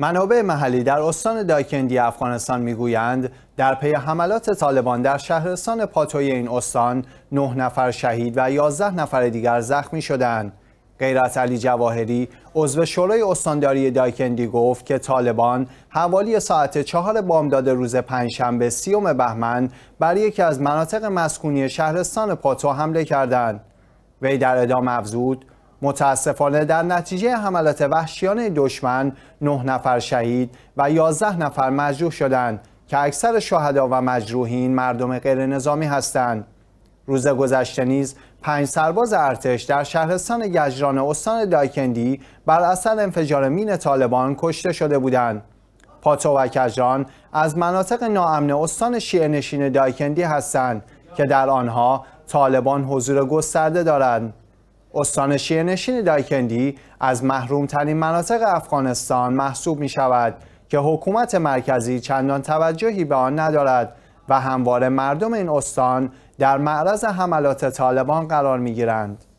منابع محلی در استان دایکندی افغانستان میگویند در پی حملات طالبان در شهرستان پاتوی این استان 9 نفر شهید و 11 نفر دیگر زخمی شدند. غیرت علی جواهری عضو شورای استانداری دایکندی گفت که طالبان حوالی ساعت چهار بامداد روز پنجشنبه سیوم بهمن بر یکی از مناطق مسکونی شهرستان پاتو حمله کردند وی در ادامه افزود متاسفانه در نتیجه حملات وحشیان دشمن نه نفر شهید و 11 نفر مجروح شدند که اکثر شهدا و مجروحین مردم غیر نظامی هستند. روز گذشته نیز پنج سرباز ارتش در شهرستان گجران استان دایکندی بر اثر انفجار مین طالبان کشته شده بودند. پاتو و کجران از مناطق ناامن استان شیعه نشین دایکندی هستند که در آنها طالبان حضور گسترده دارند. استان نشین دایکندی از محرومترین مناطق افغانستان محسوب می شود که حکومت مرکزی چندان توجهی به آن ندارد و همواره مردم این استان در معرض حملات طالبان قرار می گیرند.